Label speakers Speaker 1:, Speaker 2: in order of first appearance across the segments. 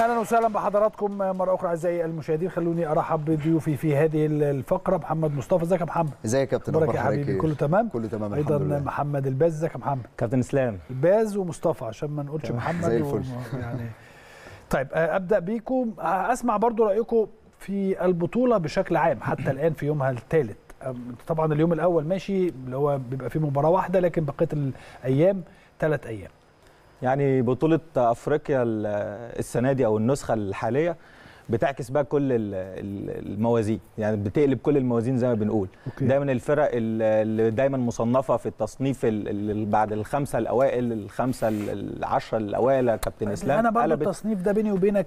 Speaker 1: اهلا وسهلا بحضراتكم مره اخرى اعزائي المشاهدين خلوني ارحب بضيوفي في هذه الفقره محمد مصطفى ازيك يا محمد ازيك يا كابتن مبارك يا حبيبي إيه؟ كله تمام كله تمام ايضا محمد الباز ازيك يا محمد كابتن اسلام الباز ومصطفى عشان ما نقولش محمد زي الفل و... يعني طيب آه، ابدا بيكم آه، اسمع برضو رايكم في البطوله بشكل عام حتى الان في يومها الثالث طبعا اليوم الاول ماشي اللي هو بيبقى فيه مباراه واحده لكن بقيه الايام ثلاث ايام
Speaker 2: يعني بطولة أفريقيا السنة دي أو النسخة الحالية بتعكس بقى كل الموازين يعني بتقلب كل الموازين زي ما بنقول أوكي. دايما الفرق اللي دايما مصنفه في التصنيف بعد الخمسه الاوائل الخمسه العشره الاوائل يا كابتن طيب، اسلام انا بقى التصنيف
Speaker 1: ده بيني وبينك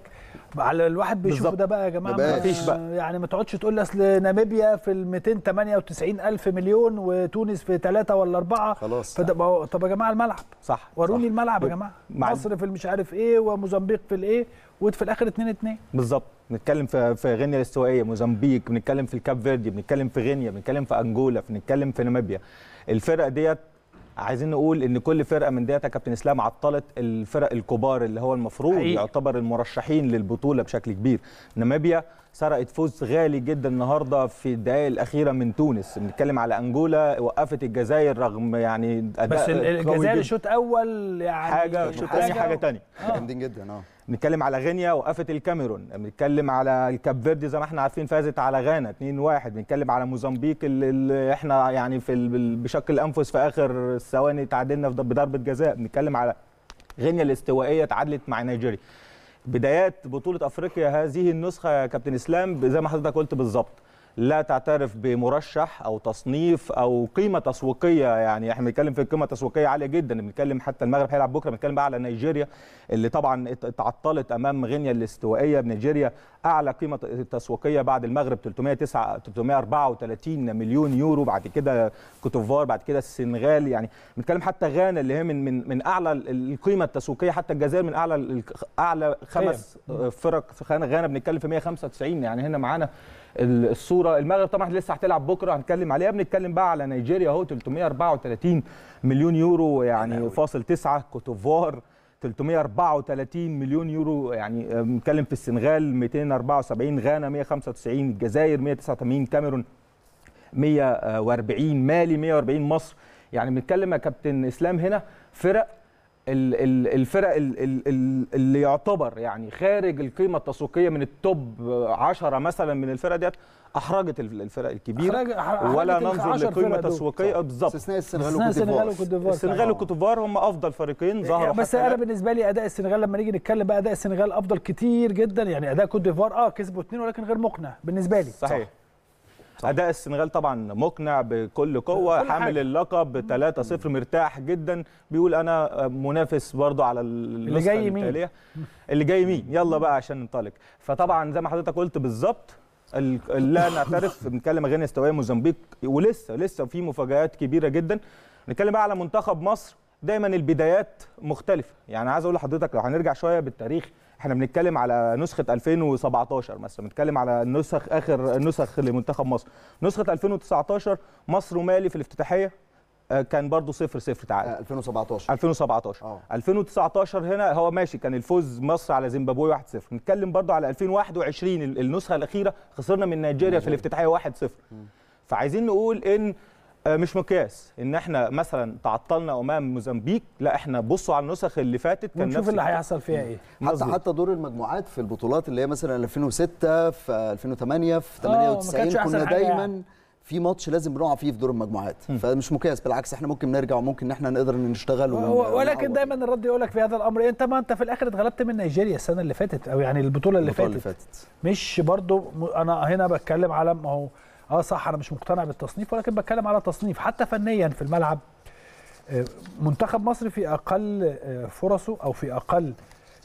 Speaker 1: على الواحد بيشوفه بالزبط. ده بقى يا جماعه مفيش بقى يعني ما تقعدش تقول اصل ناميبيا في ال 298 الف مليون وتونس في ثلاثه ولا اربعه خلاص فده طب يا جماعه الملعب صح وروني صح. الملعب يا جماعه مصر في مش عارف ايه وموزمبيق في الايه وفي الاخر 2 2
Speaker 2: بالظبط بنتكلم في في غينيا الاستوائيه موزمبيق بنتكلم في الكاب فيردي بنتكلم في غينيا بنتكلم في انجولا بنتكلم في ناميبيا الفرق ديت عايزين نقول ان كل فرقه من ديتا كابتن اسلام عطلت الفرق الكبار اللي هو المفروض حقيقي. يعتبر المرشحين للبطوله بشكل كبير ناميبيا سرقت فوز غالي جدا النهارده في الدقائق الاخيره من تونس بنتكلم على انجولا وقفت الجزائر رغم يعني اداء بس الجزائر شوط اول يعني حاجه شوط حاجه ثانيه
Speaker 3: آه. جامدين جدا اه
Speaker 2: بنتكلم على غينيا وقفت الكاميرون بنتكلم على الكاب فيردي زي ما احنا عارفين فازت على غانا 2-1 بنتكلم على موزمبيق اللي احنا يعني في بشق الانفس في اخر ثواني تعادلنا بضربه جزاء بنتكلم على غينيا الاستوائيه تعادلت مع نيجيريا بدايات بطوله افريقيا هذه النسخه يا كابتن اسلام زي ما حضرتك قلت بالظبط لا تعترف بمرشح او تصنيف او قيمه تسويقيه يعني احنا بنتكلم في قيمه تسويقيه عاليه جدا بنتكلم حتى المغرب هيلعب بكره بنتكلم بقى على نيجيريا اللي طبعا تعطلت امام غينيا الاستوائيه نيجيريا اعلى قيمه تسويقيه بعد المغرب 309 334 مليون يورو بعد كده كوتوفار بعد كده السنغال يعني بنتكلم حتى غانا اللي هي من من من اعلى القيمه التسويقيه حتى الجزائر من اعلى اعلى خمس فرق في غانا بنتكلم في 195 يعني هنا معانا الصوره المغرب طبعا لسه هتلعب بكره هنتكلم عليها بنتكلم بقى على نيجيريا اهو 334 مليون يورو يعني فاصل 9 كوتوفوار 334 مليون يورو يعني آه، بنتكلم في السنغال 274 غانا 195 الجزائر 189 كاميرون 140 مالي 140 مصر يعني بنتكلم يا كابتن اسلام هنا فرق الفرق اللي يعتبر يعني خارج القيمه التسويقيه من التوب 10 مثلا من الفرق ديت احرجت الفرق الكبيره أحرج أحرج ولا ننظر لقيمه تسويقيه بالظبط استثناء السنغال وكوتيفوار السنغال وكوتيفوار هم افضل فريقين إيه، ظهروا بس انا
Speaker 1: بالنسبه لي اداء السنغال لما نيجي نتكلم بقى اداء السنغال افضل كتير جدا يعني اداء كوتيفوار اه كسبوا اثنين ولكن غير مقنع
Speaker 2: بالنسبه لي صحيح صح. صح. اداء السنغال طبعا مقنع بكل قوه كل حامل حاجة. اللقب 3-0 مرتاح جدا بيقول انا منافس برضه على اللي جاي مين اللي جاي مين يلا بقى عشان ننطلق فطبعا زي ما حضرتك قلت بالظبط لا نعترف بنتكلم غينيا استوائيه موزمبيق ولسه لسه في مفاجات كبيره جدا نتكلم بقى على منتخب مصر دايما البدايات مختلفه يعني عايز اقول لحضرتك لو هنرجع شويه بالتاريخ احنا بنتكلم على نسخه 2017 مثلا بنتكلم على النسخ اخر نسخ لمنتخب مصر نسخه 2019 مصر ومالي في الافتتاحيه آه، كان برضه صفر صفر تعادل 2017 2017 أوه. 2019 هنا هو ماشي كان الفوز مصر على زيمبابوي 1-0 نتكلم برضه على 2021 النسخه الاخيره خسرنا من نيجيريا في الافتتاحيه 1-0 فعايزين نقول ان آه، مش مقياس ان احنا مثلا تعطلنا امام موزمبيق لا احنا بصوا على النسخ اللي فاتت كان نفس اللي هيحصل فيها
Speaker 3: ايه حتى حتى دور المجموعات في البطولات اللي هي مثلا 2006 في 2008 في 98 آه، كنا دايما يعني. في ماتش لازم بنقع فيه في دور المجموعات م. فمش مقياس بالعكس احنا ممكن نرجع وممكن ان احنا نقدر نشتغل ولكن
Speaker 1: دايما الرد يقول لك في هذا الامر إيه؟ انت ما انت في الاخر اتغلبت من نيجيريا السنه اللي فاتت او يعني البطوله اللي البطولة فاتت اللي فاتت مش برضو انا هنا بتكلم على ما هو اه صح انا مش مقتنع بالتصنيف ولكن بتكلم على تصنيف حتى فنيا في الملعب آه، منتخب مصر في اقل آه، فرصه او في اقل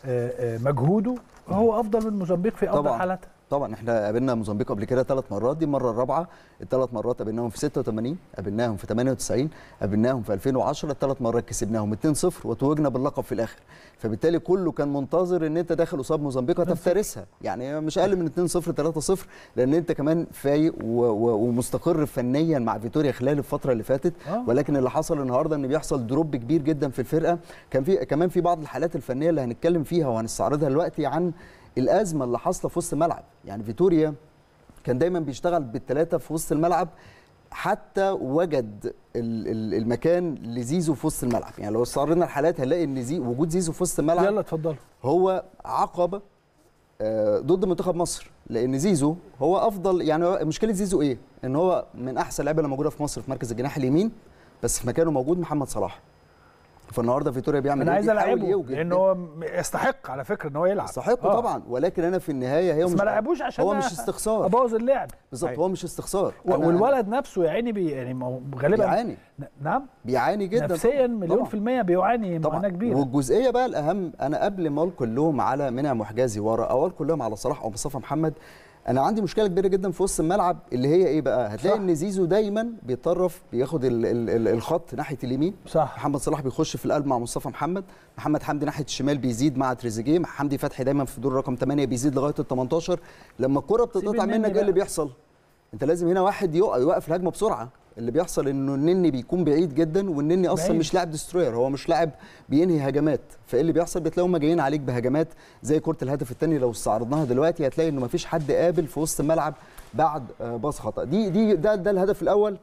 Speaker 1: آه، مجهوده هو افضل من موزمبيق في افضل حالاته
Speaker 3: طبعا احنا قابلنا موزمبيق قبل كده ثلاث مرات دي المره الرابعه الثلاث مرات قابلناهم في 86 قابلناهم في 98 قابلناهم في 2010 الثلاث مرات كسبناهم 2-0 وتوجنا باللقب في الاخر فبالتالي كله كان منتظر ان انت داخل قصاد موزمبيق هتفترسها يعني مش اقل من 2-0 3-0 لان انت كمان فايق ومستقر فنيا مع فيتوريا خلال الفتره اللي فاتت آه. ولكن اللي حصل النهارده ان بيحصل دروب كبير جدا في الفرقه كان في كمان في بعض الحالات الفنيه اللي هنتكلم فيها وهنستعرضها دلوقتي عن الازمه اللي حاصله في وسط الملعب يعني فيتوريا كان دايما بيشتغل بالثلاثه في وسط الملعب حتى وجد المكان لزيزو في وسط الملعب يعني لو صارنا الحالات هنلاقي ان زي وجود زيزو في وسط الملعب يلا اتفضل هو عقبه آه، ضد منتخب مصر لان زيزو هو افضل يعني مشكله زيزو ايه ان هو من احسن اللعيبه اللي موجوده في مصر في مركز الجناح اليمين بس في مكانه موجود محمد صلاح فالنهارده فيتوريا بيعمل انا عايز العبه لان هو يستحق على فكره ان هو يلعب يستحق آه. طبعا ولكن انا في النهايه هي مش ما لعبوش عشان هو مش استخسار ابوظ اللعب بالظبط أيوه. هو مش استخسار والولد
Speaker 1: نفسه يا عيني بي يعني غالبا بيعاني
Speaker 3: نعم بيعاني جدا نفسيا مليون طبعًا. في
Speaker 1: الميه بيعاني معاناه كبيره
Speaker 3: والجزئيه بقى الاهم انا قبل ما القي اللوم على منع محجازي ورا او القي اللوم على صلاح او مصطفى محمد انا عندي مشكله كبيره جدا في وسط الملعب اللي هي ايه بقى هتلاقي صح. ان زيزو دايما بيتطرف بياخد الـ الـ الـ الخط ناحيه اليمين صح محمد صلاح بيخش في القلب مع مصطفى محمد محمد حمدي ناحيه الشمال بيزيد مع تريزيجيه حمدي فتحي دايما في دور رقم 8 بيزيد لغايه ال 18 لما الكره بتتقطع منك ايه اللي بيحصل انت لازم هنا واحد يوقف الهجمه بسرعه اللي بيحصل انه النني بيكون بعيد جدا والنني اصلا بعيد. مش لاعب دستروير هو مش لاعب بينهي هجمات فايه اللي بيحصل بتلاقيهم جايين عليك بهجمات زي كره الهدف الثاني لو استعرضناها دلوقتي هتلاقي انه ما فيش حد قابل في وسط الملعب بعد آه، باص خطا دي دي ده ده الهدف الاول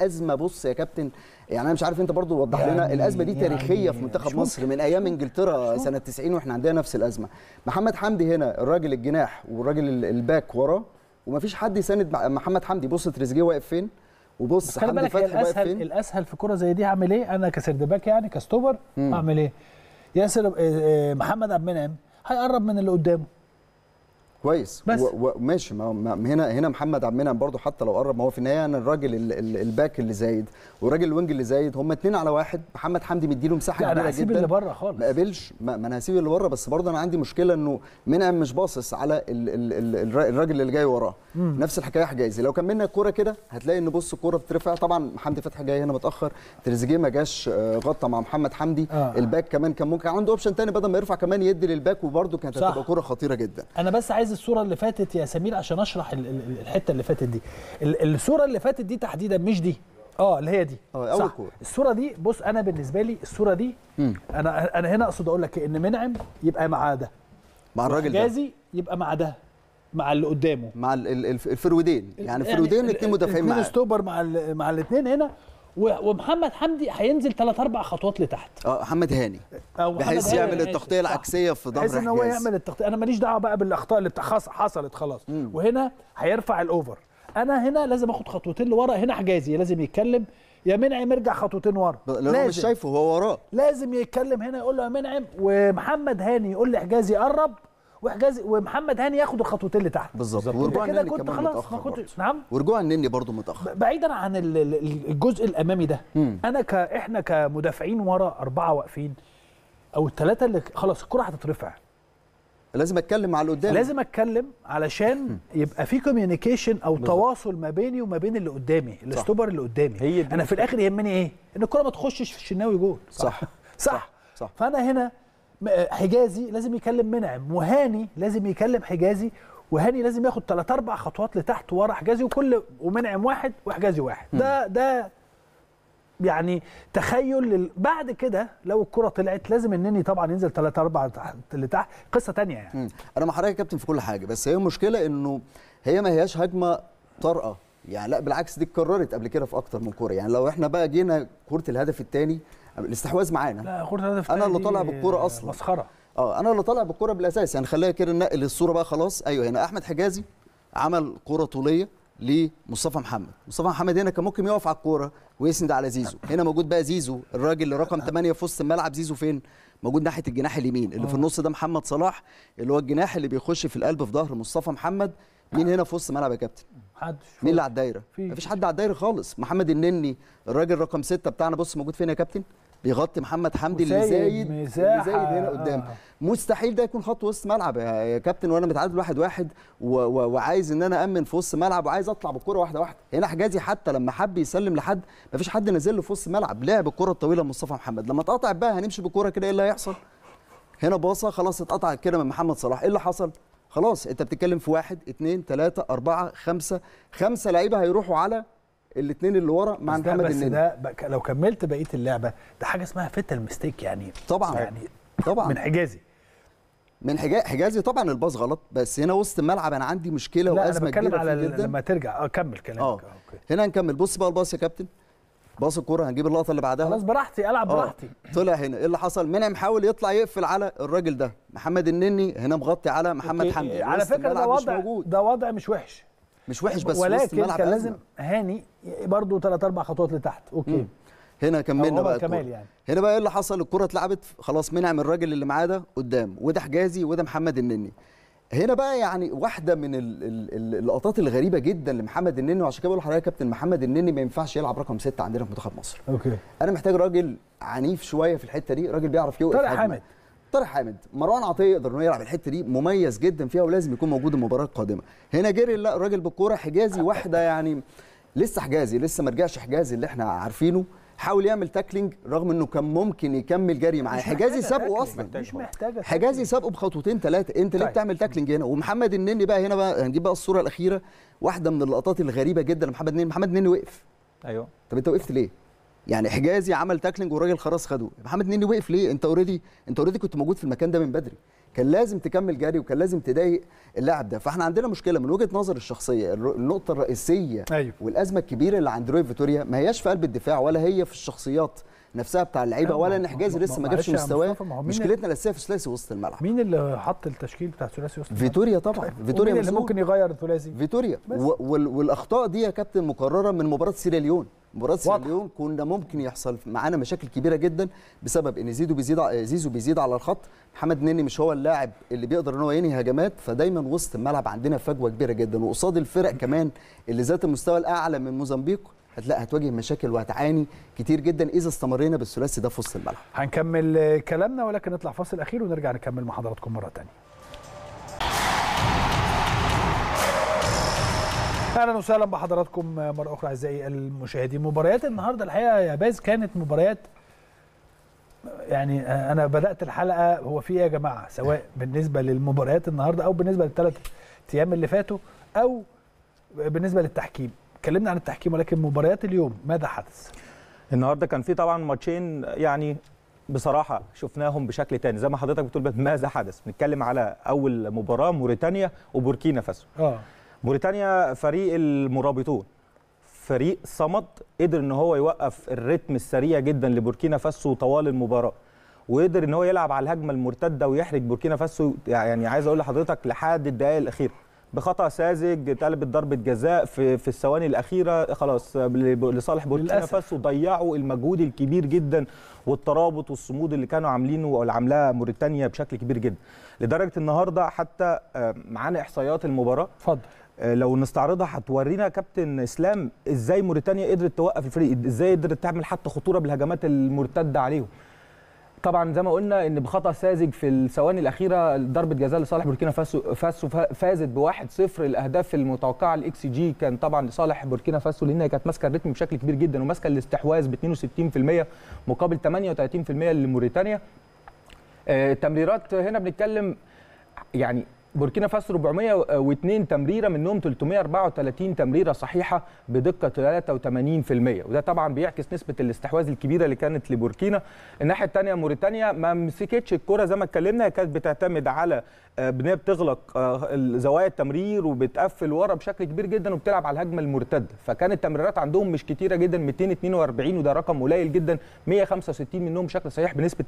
Speaker 3: ازمه بص يا كابتن يعني انا مش عارف انت برضو وضح يعني لنا الازمه دي تاريخيه يعني في منتخب مصر من ايام انجلترا سنه 90 واحنا عندنا نفس الازمه محمد حمدي هنا الراجل الجناح والراجل الباك وراه ومفيش حد يساند محمد حمدي بص تريزيجيه واقف فين وبص خلي بالك الاسهل
Speaker 1: الاسهل في كره زي دي هعمل ايه انا كسرد باك يعني كستوبر هعمل ايه ياسر آه، آه، محمد عبد المنعم هيقرب من اللي قدامه
Speaker 3: كويس بس وماشي ما هنا هنا محمد عبد المنعم برضه حتى لو قرب ما هو في النهايه انا الراجل الباك اللي زايد والراجل الوينج اللي زايد هم اتنين على واحد محمد حمدي مديله مساحه كبيره جدا انا هسيب اللي بره خالص ما قابلش ما, ما انا هسيب اللي بره بس برضه انا عندي مشكله انه منعم مش باصص على الراجل اللي جاي وراه مم. نفس الحكايه حجازي لو كملنا الكوره كده هتلاقي ان بص الكوره بترفع طبعا حمدي فتحي جاي هنا متاخر تريزيجيه ما جاش آه، غطى مع محمد حمدي آه. الباك كمان كان ممكن عنده اوبشن تاني بدل ما يرفع كمان يدي للباك وبرده كانت هتبقى كوره خطيره جدا
Speaker 1: انا بس عايز الصوره اللي فاتت يا سمير عشان اشرح الحته اللي فاتت دي الصوره اللي فاتت دي تحديدا مش دي اه اللي هي دي اه اول كوره الصوره دي بص انا بالنسبه لي الصوره دي مم. انا انا هنا اقصد اقول لك ان منعم يبقى مع ده مع الراجل ده يبقى مع ده مع اللي قدامه مع
Speaker 3: الفرودين يعني الفرودين الاثنين مدافعين معاه
Speaker 1: ستوبر مع مع الاثنين هنا ومحمد حمدي هينزل ثلاث اربع خطوات لتحت
Speaker 3: اه محمد هاني بحيث يعمل التغطيه العكسيه في ظهر بحيث ان هو يعمل
Speaker 1: التغطيه انا ماليش دعوه بقى بالاخطاء اللي حصلت خلاص مم. وهنا هيرفع الاوفر انا هنا لازم اخد خطوتين لورا هنا حجازي لازم يتكلم يا منعم ارجع خطوتين ورا لازم مش شايفه هو وراه لازم يتكلم هنا يقول له يا منعم ومحمد هاني يقول لحجازي قرب وحجاز ومحمد هاني ياخد الخطوتين اللي تحت
Speaker 3: بالظبط ورجوع كده كنت خلاص ما كنتش نعم ورجوع النني برضه متاخر
Speaker 1: بعيدا عن الجزء الامامي ده مم. انا كاحنا احنا كمدافعين ورا اربعه واقفين او الثلاثه اللي خلاص الكره هتترفع لازم اتكلم على اللي قدامي لازم اتكلم علشان يبقى في كوميونيكيشن او بالضبط. تواصل ما بيني وما بين اللي قدامي الاستوبر اللي قدامي هي انا في الاخر يهمني ايه ان الكره ما تخشش في الشناوي جول صح صح, صح. صح. صح. فانا هنا آه، حجازي لازم يكلم منعم وهاني لازم يكلم حجازي وهاني لازم ياخد ثلاث اربع خطوات لتحت ورا حجازي وكل ومنعم واحد وحجازي واحد ده ده يعني تخيل لل... بعد كده لو الكره طلعت لازم النني طبعا ينزل ثلاث اربع
Speaker 3: تحت لتحت قصه ثانيه يعني مم. انا مع حضرتك يا كابتن في كل حاجه بس هي المشكله انه هي ما هياش هجمه طارئه يعني لا بالعكس دي اتكررت قبل كده في اكتر من كوره يعني لو احنا بقى جينا كوره الهدف الثاني الاستحواذ معانا لا كره الهدف انا اللي طالع بالكوره اصلا مسخره اه انا اللي طالع بالكوره بالاساس يعني خلينا كده ننقل الصوره بقى خلاص ايوه هنا احمد حجازي عمل كوره طوليه لمصطفى محمد مصطفى محمد هنا كان ممكن يقف على الكوره ويسند على زيزو هنا موجود بقى زيزو الراجل اللي رقم 8 في وسط الملعب زيزو فين موجود ناحيه الجناح اليمين اللي في آه. النص ده محمد صلاح اللي هو الجناح اللي بيخش في القلب في ظهر مصطفى محمد مين هنا في وسط الملعب يا كابتن حدش مين اللي على الدايره؟ مفيش حد على الدايره خالص محمد النني الراجل رقم ستة بتاعنا بص موجود فين يا كابتن؟ بيغطي محمد حمدي اللي زايد اللي زايد هنا قدام آه. مستحيل ده يكون خط وسط ملعب يا كابتن وانا متعادل واحد واحد و... و... وعايز ان انا امن في وسط ملعب وعايز اطلع بالكره واحده واحده هنا حجازي حتى لما حب يسلم لحد مفيش حد نزل له في وسط ملعب لعب الكره الطويله لمصطفى محمد لما اتقطع بقى هنمشي بالكره كده ايه اللي هيحصل هنا باصه خلاص اتقطعت كده من محمد صلاح ايه اللي حصل خلاص انت بتتكلم في واحد اثنين ثلاثة أربعة خمسة خمسة لعيبة هيروحوا على الاثنين اللي ورا مع محمد بس ده لو كملت بقيه اللعبه ده حاجه اسمها فتل ميستيك يعني طبعا يعني طبعا من حجازي من حجازي طبعا الباص غلط بس هنا وسط الملعب انا عندي مشكله وازمه كبيره لا انا بتكلم على لما ترجع اه كمل كلامك اه, آه، هنا نكمل بص بقى الباص يا كابتن باص الكوره هنجيب اللقطه اللي بعدها خلاص براحتي العب آه، براحتي طلع هنا ايه اللي حصل منعم حاول يطلع يقفل على الراجل ده محمد النني هنا مغطي على محمد إيه حمدي على فكره ده وضع
Speaker 1: ده وضع مش وحش
Speaker 3: مش وحش بس ولكن كان لازم
Speaker 1: هاني برضه ثلاث اربع خطوات لتحت اوكي مم.
Speaker 3: هنا كملنا بقى كمال يعني. هنا بقى ايه اللي حصل الكره اتلعبت خلاص منعم الراجل اللي معاه ده قدام وده حجازي وده محمد النني هنا بقى يعني واحده من اللقطات الغريبه جدا لمحمد النني وعشان كده بقول لحضرتك يا كابتن محمد النني ما ينفعش يلعب رقم ستة عندنا في منتخب مصر اوكي انا محتاج راجل عنيف شويه في الحته دي راجل بيعرف يوقف طارق حامد طارق حامد مروان عطيه يقدر انه يلعب الحته دي مميز جدا فيها ولازم يكون موجود المباراه القادمه هنا جري الراجل بالكوره حجازي واحده يعني لسه حجازي لسه ما رجعش حجازي اللي احنا عارفينه حاول يعمل تاكلينج رغم انه كان ممكن يكمل جري معاه حجازي سابقه اصلا مش محتاجه حجازي سابقه بخطوتين ثلاثه انت ليه طيب. بتعمل تاكلينج هنا ومحمد النني بقى هنا بقى هنجيب بقى الصوره الاخيره واحده من اللقطات الغريبه جدا لمحمد النني محمد النني وقف ايوه طب انت وقفت ليه يعني حجازي عمل تاكلينج والراجل خلاص خده محمد النني وقف ليه انت اوريدي انت اوريدي كنت موجود في المكان ده من بدري كان لازم تكمل جري وكان لازم تضايق اللاعب ده فاحنا عندنا مشكله من وجهه نظر الشخصيه النقطه الرئيسيه أيوه. والازمه الكبيره اللي عند روي فيتوريا ما هياش في قلب الدفاع ولا هي في الشخصيات نفسها بتاع اللعيبه ولا ان حجازي لسه ما جابش مستواه مشكلتنا الاساسيه في ثلاثي وسط الملعب مين اللي حط التشكيل بتاع ثلاثي وسط فيتوريا طبعا طيب، فيتوريا مين اللي ممكن يغير الثلاثي فيتوريا والاخطاء دي يا كابتن مكرره من مباراه سيراليون مباراه سيراليون كنا ممكن يحصل معانا مشاكل كبيره جدا بسبب ان زيدو بيزيد زيزو بيزيد على الخط محمد نني مش هو اللاعب اللي بيقدر ان هو ينهي هجمات فدايما وسط الملعب عندنا فجوه كبيره جدا وقصاد الفرق كمان اللي ذات المستوى الاعلى من موزمبيق هتلاقي هتواجه مشاكل وهتعاني كتير جدا اذا استمرينا بالثلاثي ده في وسط الملعب.
Speaker 1: هنكمل كلامنا ولكن نطلع فاصل اخير ونرجع نكمل مع حضراتكم مره ثانيه. اهلا وسهلا بحضراتكم مره اخرى اعزائي المشاهدين مباريات النهارده الحقيقه يا باز كانت مباريات يعني انا بدات الحلقه هو في ايه يا جماعه سواء بالنسبه للمباريات النهارده او بالنسبه للثلاث ايام اللي فاتوا او
Speaker 2: بالنسبه للتحكيم اتكلمنا عن التحكيم ولكن مباريات اليوم ماذا حدث؟ النهارده كان في طبعا ماتشين يعني بصراحه شفناهم بشكل تاني زي ما حضرتك بتقول ماذا حدث؟ بنتكلم على اول مباراه موريتانيا وبوركينا فاسو. اه موريتانيا فريق المرابطون فريق صمد قدر ان هو يوقف الريتم السريع جدا لبوركينا فاسو طوال المباراه وقدر ان هو يلعب على الهجمه المرتده ويحرج بوركينا فاسو يعني عايز اقول لحضرتك لحد الدقائق الاخيره بخطا ساذج اتقلبت ضربه جزاء في في الثواني الاخيره خلاص لصالح بوركينا فاسو ضيعوا المجهود الكبير جدا والترابط والصمود اللي كانوا عاملينه واللي عاملاه موريتانيا بشكل كبير جدا لدرجه النهارده حتى آه، معانا احصائيات المباراه اتفضل آه، لو نستعرضها هتورينا كابتن اسلام ازاي موريتانيا قدرت توقف الفريق ازاي قدرت تعمل حتى خطوره بالهجمات المرتده عليهم طبعا زي ما قلنا ان بخطا ساذج في الثواني الاخيره ضربه جزاء لصالح بوركينا فاسو فاسو فازت ب 1-0 الاهداف المتوقعه الاكس جي كان طبعا لصالح بوركينا فاسو لانها كانت ماسكه الريتم بشكل كبير جدا وماسكه الاستحواذ ب 62% مقابل 38% لموريتانيا آه، التمريرات هنا بنتكلم يعني بوركينا فاسو 402 تمريره منهم 334 تمريره صحيحه بدقه 83% وده طبعا بيعكس نسبه الاستحواذ الكبيره اللي كانت لبوركينا الناحيه الثانيه موريتانيا ما مسكتش الكره زي ما اتكلمنا كانت بتعتمد على آه، بنيه بتغلق آه، زوايا التمرير وبتقفل ورا بشكل كبير جدا وبتلعب على الهجمه المرتده فكانت التمريرات عندهم مش كتيره جدا 242 وده رقم قليل جدا 165 منهم بشكل صحيح بنسبه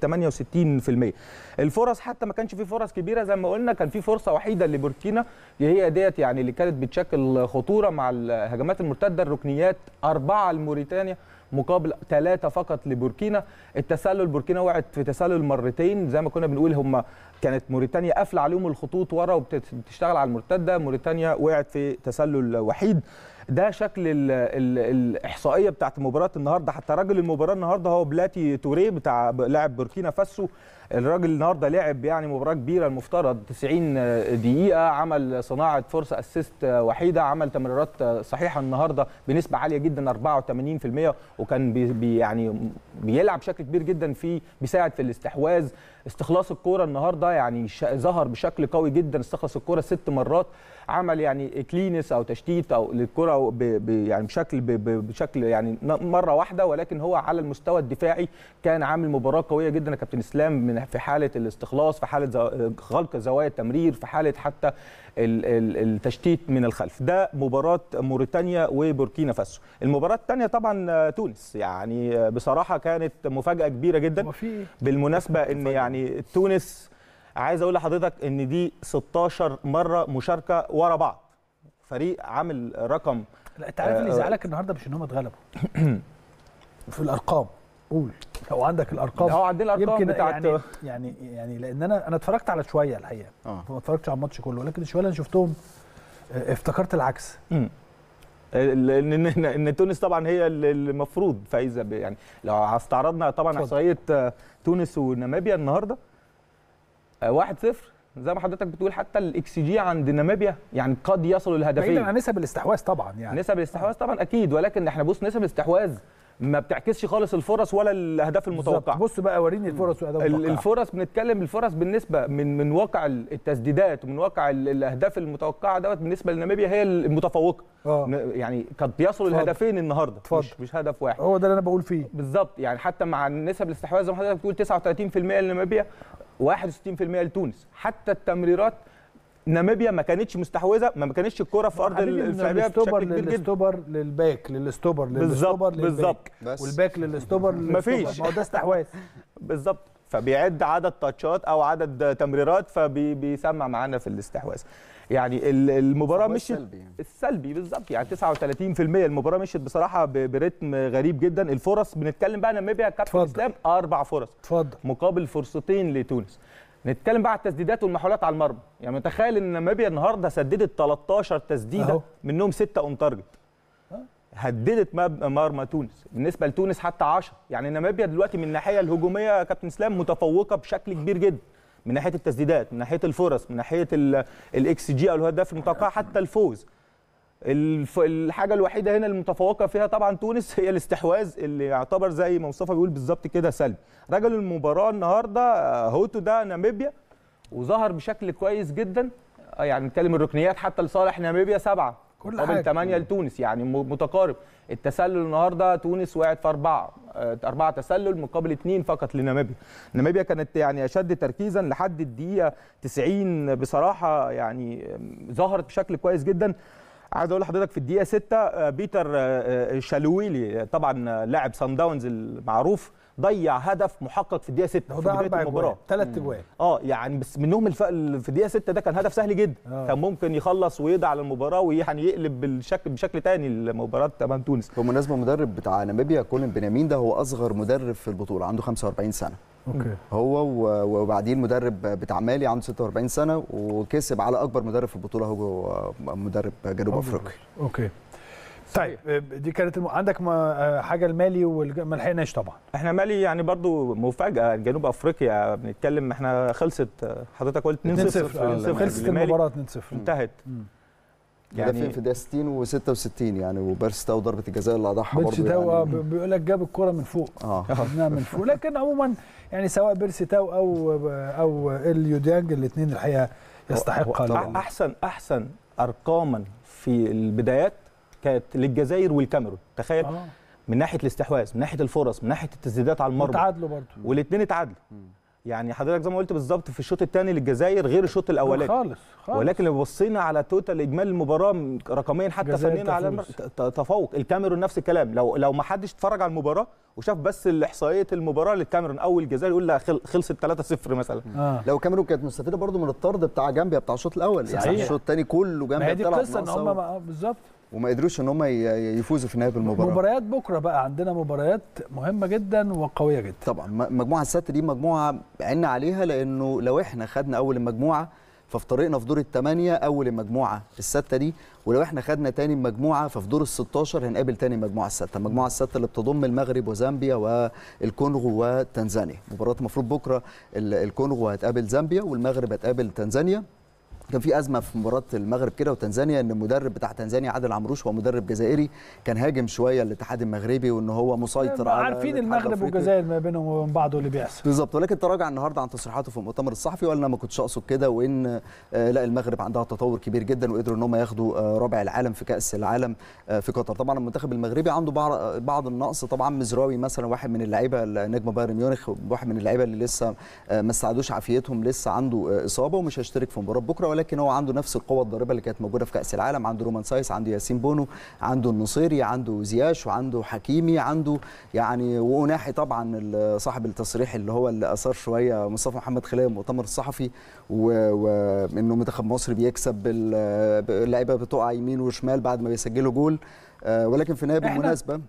Speaker 2: 68% الفرص حتى ما كانش في فرص كبيره زي ما قلنا كان في فرصه الوحيده لبوركينا هي ديت يعني اللي كانت بتشكل خطوره مع الهجمات المرتده الركنيات اربعه لموريتانيا مقابل ثلاثه فقط لبوركينا التسلل بوركينا وقعت في تسلل مرتين زي ما كنا بنقول هم كانت موريتانيا قافله عليهم الخطوط ورا وبتشتغل على المرتده موريتانيا وقعت في تسلل وحيد ده شكل الـ الـ الاحصائيه بتاعت مباراه النهارده حتى راجل المباراه النهارده هو بلاتي توريه بتاع لاعب بوركينا فاسو الراجل النهارده لعب يعني مباراه كبيره المفترض 90 دقيقه عمل صناعه فرصه اسيست وحيده عمل تمريرات صحيحه النهارده بنسبه عاليه جدا 84% وكان بي يعني بيلعب بشكل كبير جدا في بيساعد في الاستحواذ استخلاص الكوره النهارده يعني ظهر بشكل قوي جدا استخلص الكوره ست مرات عمل يعني كلينس او تشتيت او للكره يعني بشكل بشكل يعني مره واحده ولكن هو على المستوى الدفاعي كان عامل مباراه قويه جدا كابتن اسلام من في حاله الاستخلاص في حاله خلق زوايا التمرير في حاله حتى التشتيت من الخلف ده مباراه موريتانيا وبوركينا فاسو المباراه الثانيه طبعا تونس يعني بصراحه كانت مفاجاه كبيره جدا بالمناسبه ان يعني تونس عايز اقول لحضرتك ان دي 16 مره مشاركه ورا بعض فريق عامل رقم لا انت عارف اللي آه، زعلك
Speaker 1: النهارده مش ان هم اتغلبوا
Speaker 2: في
Speaker 1: الارقام قول لو عندك الارقام لو عندنا الارقام يمكن بتاعت يعني يعني, يعني لان انا انا اتفرجت على شويه الحقيقه آه. ما اتفرجتش على الماتش كله ولكن شويه اللي انا شفتهم آه، افتكرت العكس
Speaker 2: امم ان ان تونس طبعا هي المفروض فايزه يعني لو استعرضنا طبعا احصائيه آه، تونس ونامبيا النهارده 1 0 زي ما حضرتك بتقول حتى الاكس جي عند نامبيا يعني قد يصلوا الهدفين بعيدا عن نسب الاستحواذ طبعا يعني نسب الاستحواذ طبعا اكيد ولكن احنا بص نسب الاستحواذ ما بتعكسش خالص الفرص ولا الاهداف المتوقعه
Speaker 1: بص بقى وريني الفرص واهداف المتوقعه
Speaker 2: الفرص بنتكلم الفرص بالنسبه من من واقع التسديدات ومن واقع الاهداف المتوقعه دوت بالنسبه لناميبيا هي المتفوقه آه. يعني كان بيصل الهدفين النهارده مش مش هدف واحد هو ده اللي انا بقول فيه بالظبط يعني حتى مع نسب الاستحواذ زي ما حضرتك بتقول 39% لناميبيا 61% لتونس حتى التمريرات ناميبيا ما كانتش مستحوذه ما كانتش الكوره في ارض الفعليه بشكل كبير جدا
Speaker 1: للاستوبر للباك للاستوبر للاستوبر بالظبط والباك
Speaker 2: للاستوبر ما فيش ما هو ده استحواذ بالظبط فبيعد عدد تاتشات او عدد تمريرات فبيسمع معانا في الاستحواذ يعني المباراه مشت السلبي, يعني. السلبي بالظبط يعني 39% المباراه مشت بصراحه برتم غريب جدا الفرص بنتكلم بقى ناميبيا كابتن اسلام اربع فرص اتفضل مقابل فرصتين لتونس نتكلم بقى على التسديدات والمحاولات على المرمى يعني متخيل ان ناميبيا النهارده سددت 13 تسديده أهو. منهم 6 اون تارجت هددت مرمى تونس بالنسبه لتونس حتى 10 يعني ناميبيا دلوقتي من الناحيه الهجوميه يا كابتن اسلام متفوقه بشكل كبير جدا من ناحيه التسديدات من ناحيه الفرص من ناحيه الاكس جي او الهدف المتوقع حتى الفوز الحاجه الوحيده هنا المتفوقه فيها طبعا تونس هي الاستحواذ اللي يعتبر زي ما مصطفى بيقول بالظبط كده سلبي رجل المباراه النهارده هوتو ده ناميبيا وظهر بشكل كويس جدا آه، يعني نتكلم الركنيات حتى لصالح ناميبيا سبعه كل حاجه 8 لتونس يعني متقارب التسلل النهارده تونس وقعت في اربعه آه، اربعه تسلل مقابل اثنين فقط لناميبيا ناميبيا كانت يعني اشد تركيزا لحد الدقيقه 90 بصراحه يعني ظهرت بشكل كويس جدا عايز اقول لحضرتك في الدقيقه 6 آه، بيتر آه، آه، شالويلي طبعا لاعب سان داونز المعروف ضيع هدف محقق في الدقيقه 6 في بدايه المباراه ثلاث اجوان اه يعني بس منهم الف... في الدقيقه 6 ده كان هدف سهل جدا أوه. كان ممكن يخلص ويضيع على المباراه ويعني يقلب
Speaker 3: بالشكل بشكل ثاني المباراه امام تونس بالمناسبه المدرب بتاع ناميبيا كولين بنيامين ده هو اصغر مدرب في البطوله عنده 45 سنه اوكي هو وبعديه المدرب بتاع مالي عنده 46 سنه وكسب على اكبر مدرب في البطوله هو مدرب جنوب افريقيا
Speaker 1: اوكي طيب آه، دي كانت الم... عندك ما آه، حاجه المالي وما ما لحقناش
Speaker 2: طبعا احنا مالي يعني برضو مفاجاه جنوب افريقيا بنتكلم احنا خلصت حضرتك قلت 2 0 اه، خلصت المباراه 2 0
Speaker 3: انتهت يعني, يعني في ده 60 و66 يعني وبرس تاو ضربه الجزاء اللي اضاعها برضه يعني
Speaker 1: بيقول لك جاب الكره من فوق
Speaker 3: اه
Speaker 2: خدناها نعم، من فوق
Speaker 1: لكن عموما يعني سواء بيرس تاو او او اليوديانج الاثنين الحقيقه يستحق
Speaker 2: احسن احسن ارقاما في البدايات كانت للجزائر والكاميرون تخيل آه. من ناحيه الاستحواذ من ناحيه الفرص من ناحيه التسديدات على المرمى اتعادلوا برضه والاثنين اتعادلوا يعني حضرتك زي ما قلت بالظبط في الشوط الثاني للجزائر غير الشوط الاولاني خالص خالص ولكن لو بصينا على توتال اجمالي المباراه رقميا حتى فنيا على تفوق الكاميرون نفس الكلام لو لو ما حدش اتفرج على المباراه وشاف بس
Speaker 3: احصائيه المباراه للكاميرون او الجزائر يقول لا خلصت 3-0 مثلا آه. لو الكاميرون كانت مستفيده برضه من الطرد بتاع جامبيا بتاع الشوط الاول يعني صحيح. يعني الشوط الثاني كله جامبيا طلع هي دي القصه ان هم بالظبط وما قدروش ان هم يفوزوا في نهايه المباراه مباريات بكره بقى عندنا مباريات مهمه جدا وقويه جدا طبعا مجموعه الست دي مجموعه عنا عليها لانه لو احنا خدنا اول المجموعه ففي طريقنا في دور الثمانية أول المجموعة الستة دي ولو احنا خدنا تاني مجموعة ففي دور الستاشر هنقابل تاني مجموعة الستة المجموعة الستة اللي بتضم المغرب وزامبيا والكونغو وتنزانيا مباراة المفروض بكرة الكونغو هتقابل زامبيا والمغرب هتقابل تنزانيا كان في ازمه في مباراه المغرب كده وتنزانيا ان المدرب بتاع تنزانيا عادل عمروش هو مدرب جزائري كان هاجم شويه الاتحاد المغربي وان هو مسيطر على عارفين المغرب والجزائر
Speaker 1: ما بينهم وبين بعض واللي بيحصل
Speaker 3: بالظبط ولكن تراجع النهارده عن تصريحاته في المؤتمر الصحفي وقال انا ما كنتش اقصد كده وان آه، لا المغرب عندها تطور كبير جدا وقدروا ان هم ياخدوا آه، ربع العالم في كاس العالم آه، في قطر طبعا المنتخب المغربي عنده بعض النقص طبعا مزراوي مثلا واحد من اللعيبه نجم بايرن ميونخ واحد من اللعيبه اللي لسه ما استعادوش عافيتهم لسه عنده اصابه ومش هيشترك في مباراه بكره ولكن هو عنده نفس القوه الضاربه اللي كانت موجوده في كاس العالم عنده رومان سايس عنده ياسين بونو عنده النصيري عنده زياش وعنده حكيمي عنده يعني واناحي طبعا صاحب التصريح اللي هو اللي اثار شويه مصطفى محمد خلال المؤتمر الصحفي وانه منتخب مصر بيكسب اللعيبه بتقع يمين وشمال بعد ما بيسجلوا جول آه، ولكن في النهايه بالمناسبه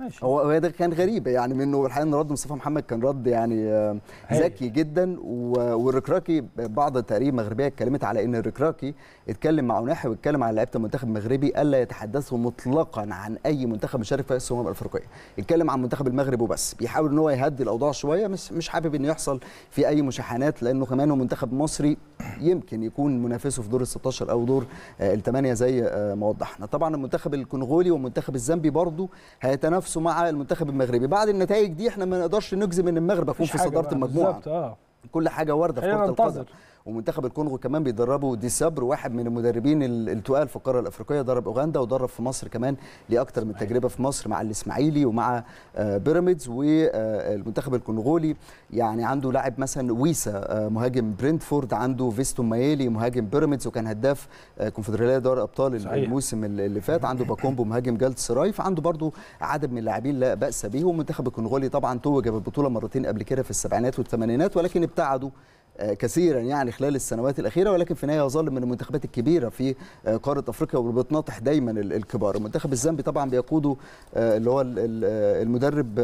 Speaker 3: ماشي. هو هو ده كان غريب يعني منه الحقيقه ان رد مصطفى محمد كان رد يعني آه، ذكي جدا والركراكي بعض التقارير المغربيه اتكلمت على ان الركراكي اتكلم مع اوناحي واتكلم على لعيبه المنتخب المغربي الا يتحدثوا مطلقا عن اي منتخب مشارك في الامم الافريقيه اتكلم عن منتخب المغرب وبس بيحاول ان هو يهدي الاوضاع شويه مش مش حابب ان يحصل في اي مشاحنات لانه كمان هو منتخب مصري يمكن يكون منافسه في دور ال 16 او دور آه، الثمانيه زي آه، ما وضحنا طبعا المنتخب الكونغولي والمنتخب الزامبي برضه هيتنافس نفسه مع المنتخب المغربي بعد النتائج دي احنا ما نقدرش نجزم ان المغرب هيكون في صداره المجموعه اه كل حاجه وارده في كره القدم ومنتخب الكونغو كمان بيدربه دي سابر واحد من المدربين التقال في القاره الافريقيه درب اوغندا ودرب في مصر كمان لاكثر من تجربه في مصر مع الاسماعيلي ومع آه، بيراميدز والمنتخب آه، الكونغولي يعني عنده لاعب مثلا ويسا آه، مهاجم برينتفورد عنده فيستون مايلي مهاجم بيراميدز وكان هداف كونفدراليه دوري ابطال الموسم اللي فات عنده باكومبو مهاجم جالت سراي فعنده برده عدد من اللاعبين لا باس به والمنتخب الكونغولي طبعا توج بالبطوله مرتين قبل كده في السبعينات والثمانينات ولكن ابتعدوا آه، كثيرا يعني خلال السنوات الاخيره ولكن في النهايه يظل من المنتخبات الكبيره في آه، قاره افريقيا وبتناطح دايما الكبار المنتخب الزامبي طبعا بيقوده آه، اللي هو المدرب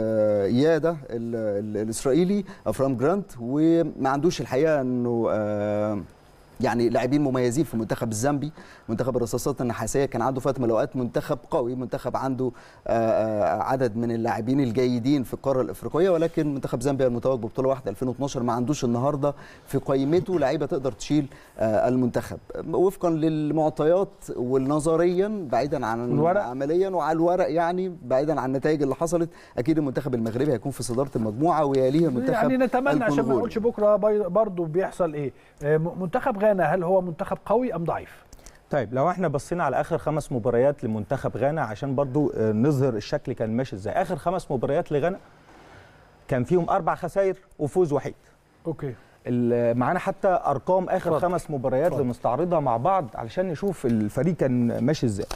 Speaker 3: يادا الاسرائيلي افرام جرانت وما عندوش الحقيقه انه يعني لاعبين مميزين في منتخب الزامبي منتخب الرصاصات النحاسيه كان عنده فتره من الاوقات منتخب قوي منتخب عنده آه، آه، عدد من اللاعبين الجيدين في القاره الافريقيه ولكن منتخب زامبيا المتوج ببطوله واحده 2012 ما عندوش النهارده في قائمته لعيبه تقدر تشيل آه، المنتخب وفقا للمعطيات والنظريا بعيدا عن الورق. عمليا وعلى الورق يعني بعيدا عن النتائج اللي حصلت اكيد المنتخب المغربي هيكون في صداره المجموعه ويليه المنتخب يعني نتمنى عشان ما نقولش
Speaker 1: بكره برضه بيحصل ايه منتخب غير غانا هل هو منتخب قوي ام ضعيف؟
Speaker 2: طيب لو احنا بصينا على اخر خمس مباريات لمنتخب غانا عشان برضو آه، نظهر الشكل كان ماشي ازاي اخر خمس مباريات لغانا كان فيهم اربع خسائر وفوز وحيد اوكي معانا حتى ارقام اخر فضل. خمس مباريات لنستعرضها مع بعض علشان نشوف الفريق كان ماشي ازاي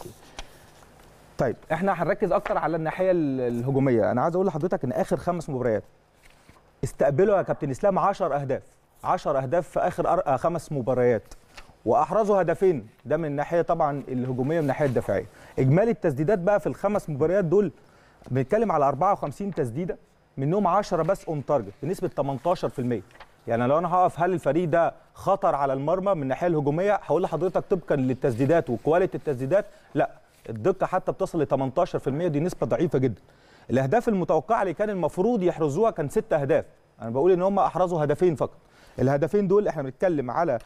Speaker 2: طيب احنا هنركز اكتر على الناحيه الهجوميه انا عايز اقول لحضرتك ان اخر خمس مباريات استقبلوا يا كابتن اسلام 10 اهداف 10 اهداف في اخر آه، خمس مباريات واحرزوا هدفين ده من الناحيه طبعا الهجوميه من الناحيه الدفاعيه اجمالي التسديدات بقى في الخمس مباريات دول بنتكلم على 54 تسديده منهم 10 بس اون تارجت بنسبه 18% يعني لو انا هقف هل الفريق ده خطر على المرمى من الناحيه الهجوميه هقول لحضرتك طبقا للتسديدات وكواليتي التسديدات لا الدقه حتى بتصل ل 18% دي نسبه ضعيفه جدا الاهداف المتوقعه اللي كان المفروض يحرزوها كان ست اهداف انا بقول ان هم احرزوا هدفين فقط الهدفين دول احنا بنتكلم على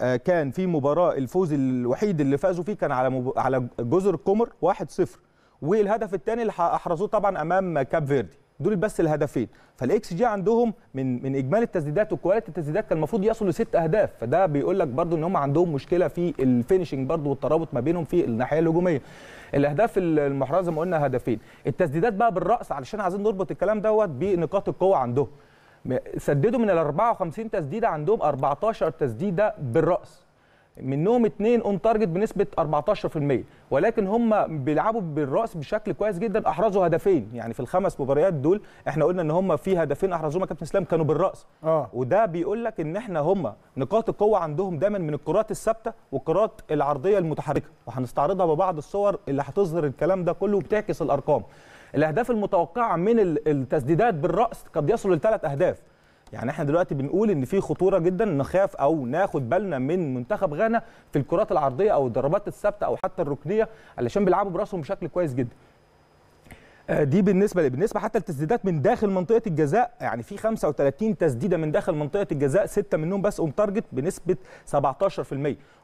Speaker 2: آه، كان في مباراه الفوز الوحيد اللي فازوا فيه كان على على جزر القمر 1-0 والهدف الثاني اللي احرزوه طبعا امام كاب فيردي دول بس الهدفين فالاكس جي عندهم من من اجمالي التسديدات وكواليتي التسديدات كان المفروض يصل لست اهداف فده بيقول لك برده ان هم عندهم مشكله في الفينشنج برده والترابط ما بينهم في الناحيه الهجوميه الاهداف المحرزه ما قلنا هدفين التسديدات بقى بالراس علشان عايزين نربط الكلام دوت بنقاط القوه عندهم سددوا من ال 54 تسديده عندهم 14 تسديده بالراس منهم اثنين اون تارجت بنسبه 14% ولكن هم بيلعبوا بالراس بشكل كويس جدا احرزوا هدفين يعني في الخمس مباريات دول احنا قلنا ان هم في هدفين احرزوهم كابتن اسلام كانوا بالراس آه. وده بيقول لك ان احنا هم نقاط القوه عندهم دايما من الكرات الثابته والكرات العرضيه المتحركه وهنستعرضها ببعض الصور اللي هتظهر الكلام ده كله وبتعكس الارقام الاهداف المتوقعه من التسديدات بالراس قد يصل لثلاث اهداف يعني احنا دلوقتي بنقول ان في خطوره جدا نخاف او ناخد بالنا من منتخب غانا في الكرات العرضيه او الضربات الثابته او حتى الركنيه علشان بيلعبوا براسهم بشكل كويس جدا آه، دي بالنسبه بالنسبه حتى التسديدات من داخل منطقه الجزاء يعني في 35 تسديده من داخل منطقه الجزاء سته منهم بس اون تارجت بنسبه 17%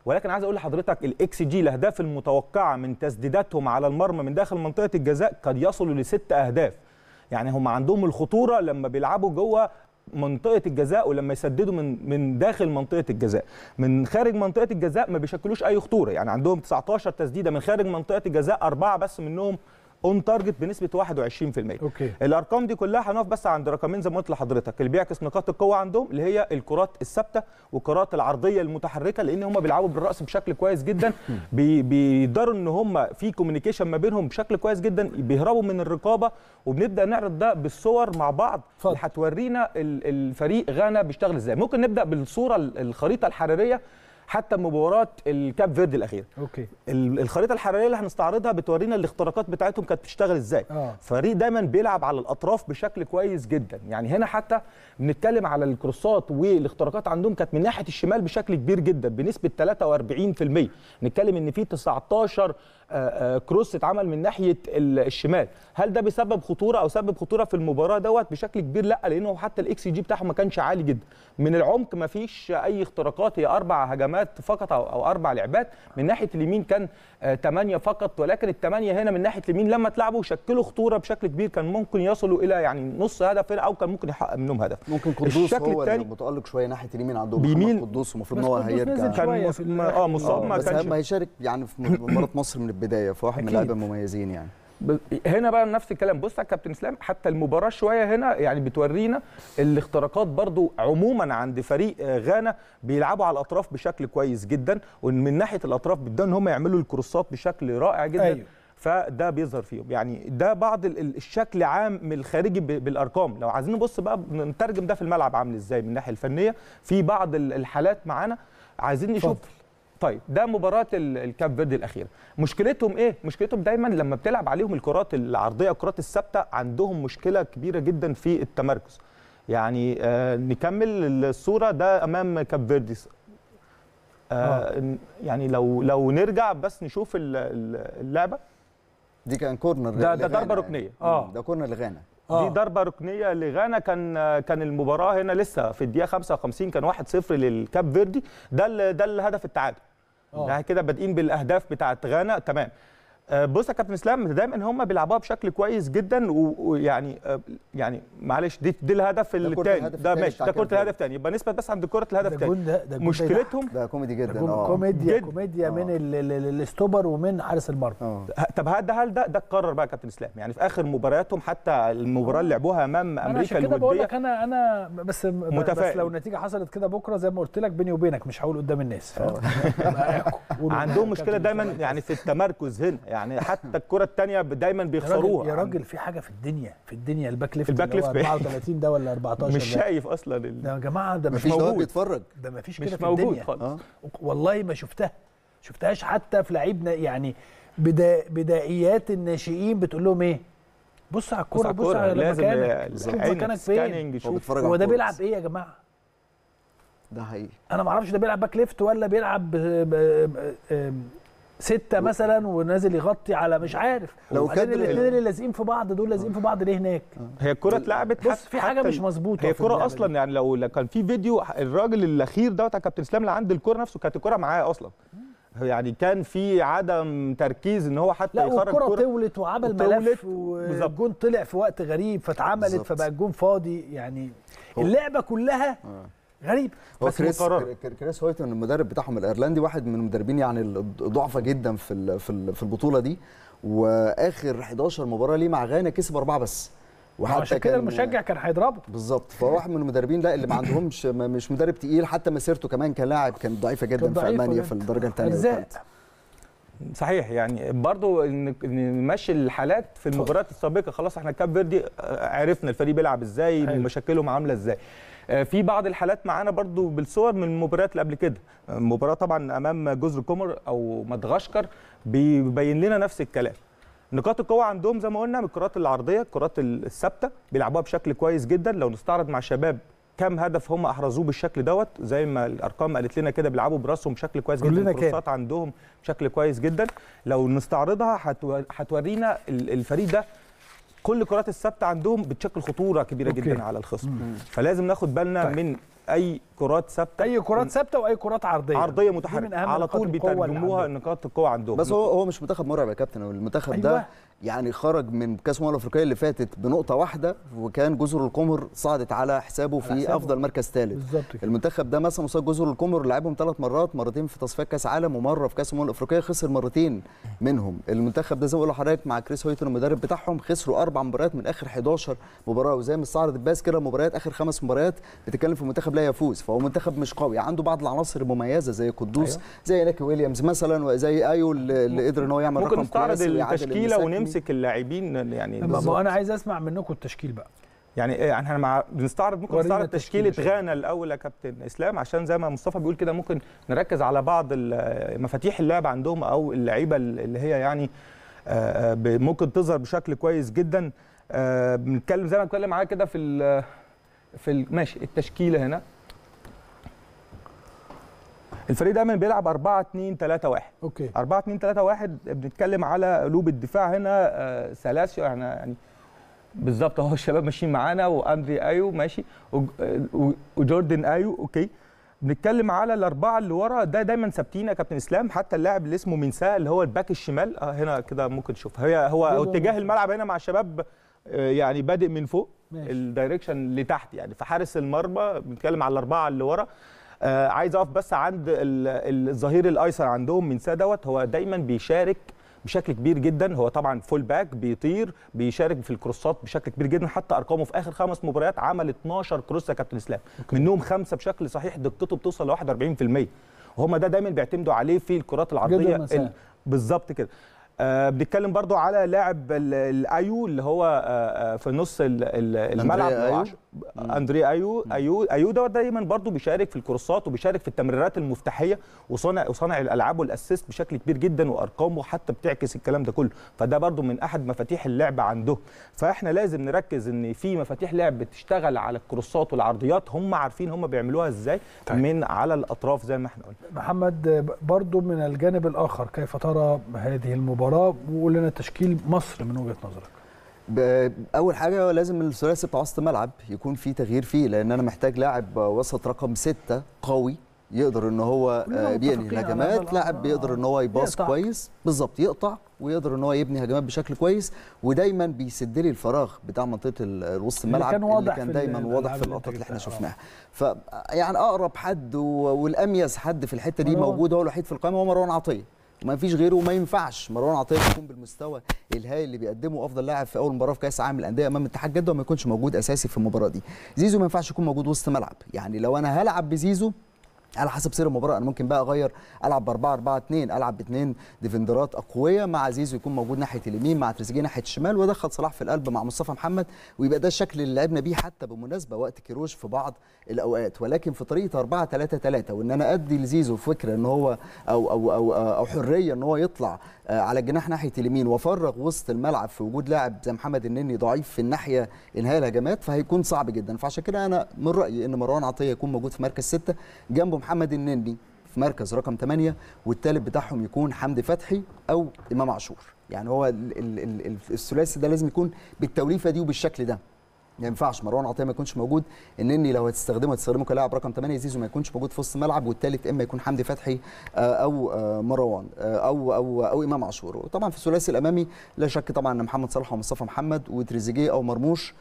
Speaker 2: ولكن عايز اقول لحضرتك الاكس جي الاهداف المتوقعه من تسديداتهم على المرمى من داخل منطقه الجزاء قد يصلوا لست اهداف يعني هم عندهم الخطوره لما بيلعبوا جوه منطقه الجزاء ولما يسددوا من من داخل منطقه الجزاء من خارج منطقه الجزاء ما بيشكلوش اي خطوره يعني عندهم 19 تسديده من خارج منطقه الجزاء اربعه بس منهم اون تارجت بنسبه 21% أوكي. الارقام دي كلها هنقف بس عند رقمين زي ما قلت لحضرتك اللي بيعكس نقاط القوه عندهم اللي هي الكرات الثابته والكرات العرضيه المتحركه لان هم بيلعبوا بالراس بشكل كويس جدا بيقدروا ان هم في كوميونيكيشن ما بينهم بشكل كويس جدا بيهربوا من الرقابه وبنبدا نعرض ده بالصور مع بعض اللي هتورينا الفريق غانا بيشتغل ازاي ممكن نبدا بالصوره الخريطه الحراريه حتى مباراه الكاب فيرد الاخيره اوكي الخريطه الحراريه اللي هنستعرضها بتورينا الاختراقات بتاعتهم كانت بتشتغل ازاي آه. فريق دايما بيلعب على الاطراف بشكل كويس جدا يعني هنا حتى بنتكلم على الكروسات والاختراقات عندهم كانت من ناحيه الشمال بشكل كبير جدا بنسبه 43% نتكلم ان في 19 آه، آه، كروس اتعمل من ناحيه الشمال هل ده بيسبب خطوره او سبب خطوره في المباراه دوت بشكل كبير لا لانه حتى الاكس جي بتاعهم ما كانش عالي جدا من العمق ما فيش اي اختراقات هي اربع هجمات فقط او اربع لعبات من ناحيه اليمين كان ثمانيه آه، فقط ولكن الثمانيه هنا من ناحيه اليمين لما اتلعبوا شكلوا خطوره بشكل كبير كان ممكن يصلوا الى يعني نص هدف
Speaker 3: او كان ممكن يحقق منهم هدف ممكن قدوس هو اللي متالق شويه ناحيه اليمين عندهم بيمين قدوس المفروض ان هو هيرجع كان اه مصاب ما كانش بس هيشارك يعني في مباراه مصر من البدايه فواحد من اللعيبه المميزين يعني هنا بقى نفس الكلام بص على كابتن اسلام حتى المباراه شويه هنا
Speaker 2: يعني بتورينا الاختراقات برضو عموما عند فريق آه، غانا بيلعبوا على الاطراف بشكل كويس جدا ومن ناحيه الاطراف بيبداوا ان هم يعملوا الكروسات بشكل رائع جدا أيوه. فده بيظهر فيهم يعني ده بعض الشكل عام من الخارجي بالارقام لو عايزين نبص بقى نترجم ده في الملعب عامل ازاي من الناحيه الفنيه في بعض الحالات معانا عايزين نشوف طيب ده مباراه الكاب فيردي الاخيره مشكلتهم ايه مشكلتهم دايما لما بتلعب عليهم الكرات العرضيه الكرات الثابته عندهم مشكله كبيره جدا في التمركز يعني آه نكمل الصوره ده امام كاب فيردي آه, آه. يعني لو لو نرجع بس نشوف اللعبه دي كان
Speaker 3: كورنر ده ده ضربه يعني. ركنيه اه ده كورنر لغانا
Speaker 2: آه. دي ضربه ركنيه لغانا كان كان المباراه هنا لسه في الدقيقه 55 كان 1-0 للكاب فيردي ده ده الهدف التعادل احنا يعني كده بادئين بالاهداف بتاعت غانا تمام آه، بص يا كابتن اسلام دايما ان هم بيلعبوها بشكل كويس جدا ويعني آه، يعني معلش دي, دي الهدف الثاني ده ماشي ده كره الهدف الثاني يبقى نسبه بس عند كره الهدف الثاني مشكلتهم ده كوميدي جدا اه
Speaker 1: كوميديا جد. كوميديا آه. من الاستوبر ومن حارس المرمى
Speaker 2: طب هل ده هل ده ده اتكرر بقى يا كابتن اسلام يعني في اخر مبارياتهم حتى المباراه اللي لعبوها امام امريكا الوديه كده بقول لك
Speaker 1: انا انا بس متفائل. بس لو النتيجه حصلت كده بكره زي ما قلت لك بيني وبينك مش هقول
Speaker 2: قدام الناس عندهم مشكله دايما يعني في التمركز هنا يعني يعني حتى الكره الثانيه دايما بيخسروها يا راجل
Speaker 1: في حاجه في الدنيا في الدنيا الباك ليفت الباك ليفت 34 ده ولا 14 مش شايف
Speaker 2: اصلا ال... ده يا
Speaker 1: جماعه ده مفيش موجود بيتفرج
Speaker 2: ده مفيش كده في الدنيا خالص.
Speaker 1: والله ما شفتها شفتهاش حتى في لعيبنا يعني بدا بدائيات الناشئين بتقول لهم ايه بص على الكوره بص على مكانك شوف مكانك فين هو ده بيلعب ايه يا جماعه ده حقيقي انا ما اعرفش ده بيلعب باك ليفت ولا بيلعب ستة مثلا ونازل يغطي على مش عارف لو كان الاثنين اللي لازقين في بعض دول لازقين في بعض ليه هناك
Speaker 2: آه. هي الكرة اتلعبت بس في حاجة مش مظبوطة هي الكرة اصلا يعني لو كان في فيديو الراجل الاخير دوت كابتن اسلام اللي عند الكرة نفسه كانت الكرة معاه اصلا يعني كان في عدم تركيز ان هو حتى لا
Speaker 1: يخرج الكره طولت وعمل ملف والجون
Speaker 2: طلع في وقت غريب فاتعملت فبقى الجون
Speaker 1: فاضي يعني اللعبه كلها آه. غريب
Speaker 3: هو بس كريس مقرر. كريس هويتون المدرب بتاعهم الايرلندي واحد من المدربين يعني الضعفه جدا في في البطوله دي واخر 11 مباراه ليه مع غانا كسب اربعه بس وحتى عشان كده المشجع كان هيضربه بالظبط فهو واحد من المدربين لا اللي ما عندهمش مش مدرب تقيل حتى مسيرته كمان كلاعب كانت ضعيفه جدا كان في المانيا في الدرجه الثانيه
Speaker 2: صحيح يعني برضو نمشي الحالات في المباريات السابقه خلاص احنا كاب فيردي آه، عرفنا الفريق بيلعب ازاي أيوه. مشاكلهم عامله ازاي آه، في بعض الحالات معانا برضو بالصور من المباريات اللي قبل كده آه، مباراه طبعا امام جزر كومر او مدغشقر بيبين لنا نفس الكلام نقاط القوه عندهم زي ما قلنا من الكرات العرضيه الكرات الثابته بيلعبوها بشكل كويس جدا لو نستعرض مع شباب كم هدف هم احرزوه بالشكل دوت زي ما الارقام قالت لنا كده بيلعبوا براسهم بشكل كويس جدا الفرصات عندهم بشكل كويس جدا لو نستعرضها هتورينا الفريق ده كل كرات الثابته عندهم بتشكل خطوره كبيره أوكي. جدا على الخصم مم. فلازم ناخد بالنا طيب. من اي كرات ثابته اي كرات ثابته واي كرات عرضيه عرضيه متحركه على طول بيترجموها
Speaker 3: نقاط القوه عندهم بس هو هو مش منتخب مرعب يا كابتن المنتخب أيوة. ده يعني خرج من كاس الامم الافريقيه اللي فاتت بنقطه واحده وكان جزر القمر صعدت على حسابه في على حسابه. افضل مركز ثالث المنتخب ده مثلا مصاب جزر القمر لعبهم ثلاث مرات مرتين في تصفيات كاس عالم ومره في كاس الامم الافريقيه خسر مرتين منهم المنتخب ده زي ما بقول لحضرتك مع كريس هويتون المدرب بتاعهم خسروا اربع مباريات من اخر 11 مباراه وزي ما استعرض الباس كده مباريات اخر خمس مباريات بتتكلم في منتخب لا يفوز هو منتخب مش قوي عنده بعض العناصر المميزه زي قدوس أيوة. زي ناكي ويليامز مثلا وزي ايو اللي قدر ان هو يعمل ممكن رقم نستعرض التشكيله ونمسك
Speaker 2: اللاعبين يعني
Speaker 1: ما انا عايز اسمع منكم التشكيل بقى يعني, إيه، يعني
Speaker 2: احنا مع بنستعرض ممكن نستعرض تشكيله غانا الاول يا كابتن اسلام عشان زي ما مصطفى بيقول كده ممكن نركز على بعض مفاتيح اللعب عندهم او اللعيبه اللي هي يعني آه، آه، ممكن تظهر بشكل كويس جدا آه، بنتكلم زي ما اتكلم معاك كده في في ماشي التشكيله هنا الفريق دايما بيلعب 4 2 3 1 اوكي 4 2 3 1 بنتكلم على قلوب الدفاع هنا آه سلاسيو احنا يعني بالظبط اهو الشباب ماشيين معانا واندري ايو ماشي آه، وجوردن ايو اوكي بنتكلم على الاربعه اللي ورا ده دايما ثابتين يا كابتن اسلام حتى اللاعب اللي اسمه منساه اللي هو الباك الشمال آه هنا كده ممكن تشوف هي هو اتجاه الملعب هنا مع الشباب آه، يعني بادئ من فوق الدايركشن لتحت يعني فحارس المرمى بنتكلم على الاربعه اللي ورا آه عايز اقف بس عند الظهير الايسر عندهم من دوت هو دايما بيشارك بشكل كبير جدا هو طبعا فول باك بيطير بيشارك في الكروسات بشكل كبير جدا حتى ارقامه في اخر خمس مباريات عمل 12 كروس يا كابتن اسلام منهم خمسه بشكل صحيح دقته بتوصل ل 41% وهم ده دايما بيعتمدوا عليه في الكرات العرضيه بالظبط كده آه بنتكلم برضو على لاعب الايو اللي هو آه, آه، في نص الملعب اندري ايو ايو ايو دوت دايما برضو بيشارك في الكورسات وبيشارك في التمريرات المفتاحيه وصانع وصانع الالعاب والاسيست بشكل كبير جدا وارقامه حتى بتعكس الكلام ده كله فده برضو من احد مفاتيح اللعب عنده فاحنا لازم نركز ان في مفاتيح لعب بتشتغل على الكورسات والعرضيات هم عارفين هم بيعملوها ازاي طيب. من على الاطراف زي ما احنا قلنا
Speaker 1: محمد برضو من الجانب الاخر كيف ترى هذه المباراه وقول لنا تشكيل مصر من وجهه نظرك
Speaker 3: اول حاجه لازم الثلاثي بتاع وسط الملعب يكون في تغيير فيه لان انا محتاج لاعب وسط رقم ستة قوي يقدر ان هو آه، بيبني هجمات لاعب بيقدر ان هو يباص كويس بالظبط يقطع ويقدر ان هو يبني هجمات بشكل كويس ودايما بيسد لي الفراغ بتاع منطقه الوسط الملعب اللي كان, واضح اللي كان دايما واضح في اللقطات اللي احنا شفناها فيعني اقرب حد والاميز حد في الحته دي موجود هو الوحيد في القائمه هو مروان عطيه وما فيش غيره وما ينفعش مروان عطيه يكون بالمستوى الهائل اللي بيقدمه افضل لاعب في اول مباراه في كاس عالم الانديه امام اتحاد جده وما يكونش موجود اساسي في المباراه دي زيزو ما ينفعش يكون موجود وسط ملعب يعني لو انا هلعب بزيزو على حسب سير المباراه انا ممكن بقى اغير العب ب 4 4 2 العب باثنين ديفندرات اقوياء مع زيزو يكون موجود ناحيه اليمين مع تريزيجيه ناحيه الشمال وادخل صلاح في القلب مع مصطفى محمد ويبقى ده الشكل اللي لعبنا بيه حتى بالمناسبه وقت كيروش في بعض الاوقات ولكن في طريقه 4 3 3 وان انا ادي لزيزو فكره ان هو او او او, أو حريه ان هو يطلع آه، على الجناح ناحيه اليمين وفرغ وسط الملعب في وجود لاعب زي محمد النني ضعيف في الناحيه انهاء الهجمات فهيكون صعب جدا فعشان كده انا من رايي ان مروان عطيه يكون موجود في مركز سته جنبه محمد النني في مركز رقم ثمانيه والثالث بتاعهم يكون حمدي فتحي او امام عاشور يعني هو الثلاثي ده لازم يكون بالتوليفه دي وبالشكل ده ما ينفعش مروان عطيه ما يكونش موجود النني لو هتستخدمه هتستخدمه كلاعب رقم 8 زيزو ما يكونش موجود في وسط الملعب والثالث اما يكون حمدي فتحي آه، او آه، مروان آه، او او او امام عاشور وطبعا في الثلاثي الامامي لا شك طبعا ان محمد صلاح ومصطفى محمد وتريزيجيه او مرموش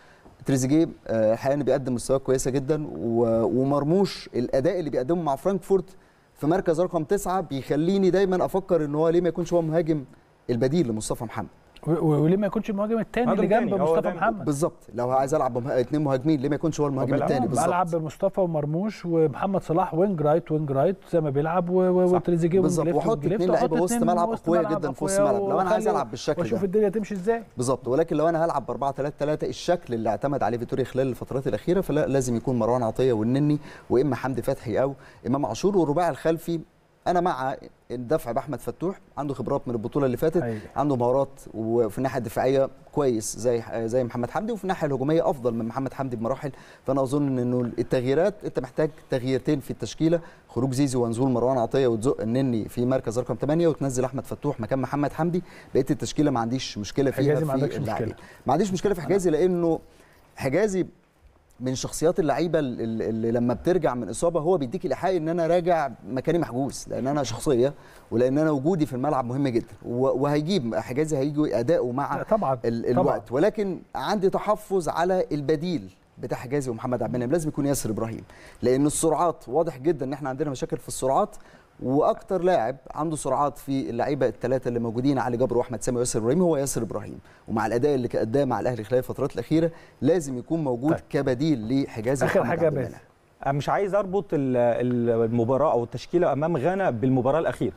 Speaker 3: تريزيجيه حاليا بيقدم مستويات كويسه جدا ومرموش الاداء اللي بيقدمه مع فرانكفورت في مركز رقم تسعة بيخليني دايما افكر ان هو ليه ما يكونش هو مهاجم البديل لمصطفى محمد وليه ما يكونش المهاجم الثاني اللي جنب مصطفى محمد بالظبط لو عايز العب اثنين مهاجمين ليه ما يكونش هو المهاجم الثاني بالظبط العب
Speaker 1: بمصطفى ومرموش ومحمد صلاح وينج رايت وينج رايت زي ما بيلعب
Speaker 3: وتريزيجيه بالظبط وحط اثنين لعيبه وسط ملعب قويه جدا في وسط الملعب لو انا عايز العب بالشكل ده
Speaker 1: واشوف الدنيا تمشي ازاي
Speaker 3: بالظبط ولكن لو انا هلعب ب 4 3 3 الشكل اللي اعتمد عليه فيتوريا خلال الفترات الاخيره فلا لازم يكون مروان عطيه والنني واما حمدي فتحي او امام عاشور والرباعي الخلفي انا مع الدفع باحمد فتوح عنده خبرات من البطوله اللي فاتت أيوة. عنده مهارات وفي الناحيه الدفاعيه كويس زي زي محمد حمدي وفي الناحيه الهجوميه افضل من محمد حمدي بمراحل فانا اظن انه التغييرات انت محتاج تغييرتين في التشكيله خروج زيزو ونزول مروان عطيه وتزق النني في مركز رقم 8 وتنزل احمد فتوح مكان محمد حمدي بقيه التشكيله ما عنديش مشكله فيها في ما عندكش مشكله ما عنديش مشكله في حجازي لانه حجازي من شخصيات اللعيبه اللي لما بترجع من اصابه هو بيديك الايحاء ان انا راجع مكاني محجوز لان انا شخصيه ولان انا وجودي في الملعب مهم جدا وهيجيب حجازي هيجي اداؤه مع طبعا الوقت طبعا. ولكن عندي تحفظ على البديل بتاع حجازي ومحمد عبد المنعم لازم يكون ياسر ابراهيم لان السرعات واضح جدا ان احنا عندنا مشاكل في السرعات واكتر لاعب عنده سرعات في اللعيبه الثلاثه اللي موجودين علي جبر واحمد سامي وياسر ابراهيم هو ياسر ابراهيم ومع الاداء اللي قدمه مع الاهلي خلال الفترات الاخيره لازم يكون موجود طيب. كبديل لحجاز اخر حاجه بس مش عايز اربط المباراه او التشكيله
Speaker 2: امام غانا بالمباراه الاخيره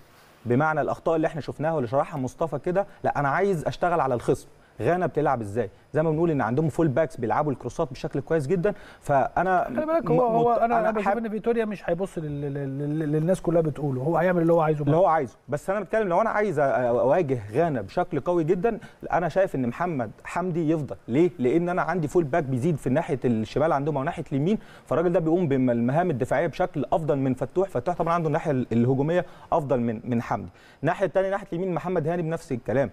Speaker 2: بمعنى الاخطاء اللي احنا شفناها واللي شرحها مصطفى كده لا انا عايز اشتغل على الخصم غانا بتلعب ازاي زي ما بنقول ان عندهم فول باكس بيلعبوا الكروسات بشكل كويس جدا فانا خلي بالك هو هو انا انا بشوف ان فيتوريا مش هيبص للناس كلها بتقوله هو هيعمل اللي هو عايزه اللي هو عايزه بس انا بتكلم لو انا عايز اواجه غانا بشكل قوي جدا انا شايف ان محمد حمدي يفضل ليه لان انا عندي فول باك بيزيد في ناحيه الشمال عندهم او ناحيه اليمين فالراجل ده بيقوم بالمهام الدفاعيه بشكل افضل من فتوح فتوح طبعا عنده الناحيه الهجوميه افضل من من حمدي الناحيه الثانيه ناحيه اليمين محمد هاني بنفس الكلام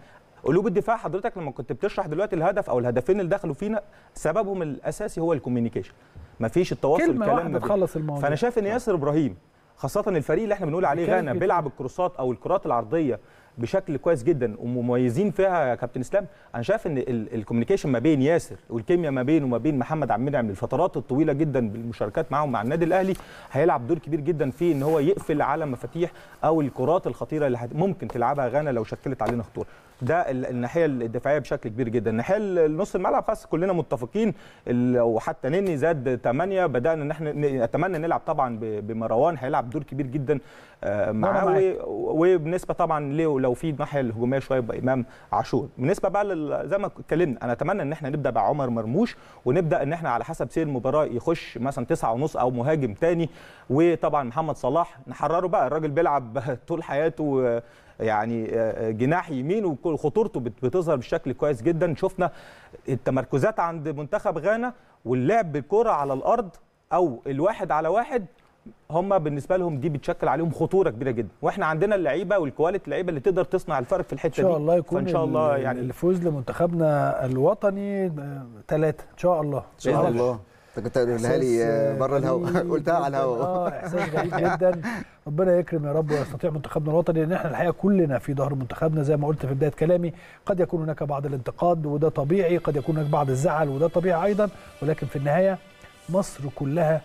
Speaker 2: قلوب الدفاع حضرتك لما كنت بتشرح دلوقتي الهدف او الهدفين اللي دخلوا فينا سببهم الاساسي هو الكوميونيكيشن مفيش التواصل كلمة الكلام تخلص الموضوع فانا شايف ان طيب. ياسر ابراهيم خاصه الفريق اللي احنا بنقول عليه غانا بيلعب الكروسات او الكرات العرضيه بشكل كويس جدا ومميزين فيها يا كابتن اسلام انا شايف ان الكوميونيكيشن ما بين ياسر والكيمياء ما بينه وما بين محمد عبد المنعم يعني الفترات الطويله جدا بالمشاركات معاهم مع النادي الاهلي هيلعب دور كبير جدا في ان هو يقفل على مفاتيح او الكرات الخطيره اللي ممكن تلعبها غانا لو شكلت علينا خطوره ده الناحيه الدفاعيه بشكل كبير جدا الناحيه نص الملعب خلاص كلنا متفقين وحتى نني زاد 8 بدانا ان احنا نتمنى نلعب طبعا بمروان هيلعب دور كبير جدا آه، معاه وبالنسبه طبعا ليه لو في الناحيه الهجوميه شويه يبقى امام عاشور بالنسبه بقى زي ما اتكلمنا انا اتمنى ان احنا نبدا بعمر مرموش ونبدا ان احنا على حسب سير المباراه يخش مثلا تسعة ونص او مهاجم تاني وطبعا محمد صلاح نحرره بقى الراجل بيلعب طول حياته آه، يعني آه، آه، جناح يمين وخطورته بتظهر بشكل كويس جدا شفنا التمركزات عند منتخب غانا واللعب بالكره على الارض او الواحد على واحد هم بالنسبه لهم دي بتشكل عليهم خطوره كبيره جدا واحنا عندنا اللعيبه والكواليتي اللعيبه اللي تقدر تصنع الفرق في الحته دي ان شاء الله يكون فان شاء الله يعني
Speaker 1: الفوز لمنتخبنا الوطني ثلاثه آه، ان شاء الله ان شاء الله
Speaker 3: انت كنت قلتها لي آه، بره الهواء قلتها على الهواء اه احساس غريب جدا
Speaker 1: ربنا يكرم يا رب ويستطيع منتخبنا الوطني لان احنا الحقيقه كلنا في ظهر منتخبنا زي ما قلت في بدايه كلامي قد يكون هناك بعض الانتقاد وده طبيعي قد يكون هناك بعض الزعل وده طبيعي ايضا ولكن في النهايه مصر كلها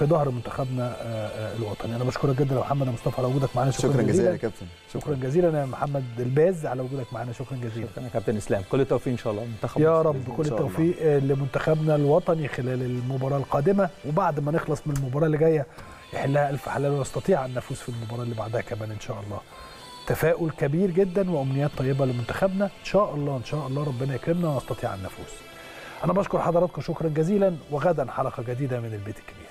Speaker 1: في ظهر منتخبنا آه، آه، الوطني انا بشكرك جدا يا محمد يا مصطفى على وجودك معانا شكرا, شكرا جزيلا يا كابتن شكرا, شكرا جزيلا يا محمد الباز على وجودك معانا شكرا جزيلا شكرا
Speaker 2: يا كابتن اسلام كل التوفيق ان شاء الله منتخب يا رب كل التوفيق
Speaker 1: لمنتخبنا الوطني خلال المباراه القادمه وبعد ما نخلص من المباراه اللي جايه يحلها الف حلال ونستطيع ان نفوز في المباراه اللي بعدها كمان ان شاء الله تفاؤل كبير جدا وامنيات طيبه لمنتخبنا ان شاء الله ان شاء الله ربنا يكرمنا ونستطيع ان نفوز انا بشكر حضراتكم شكرا جزيلا وغدا حلقه جديده من البيت الكبير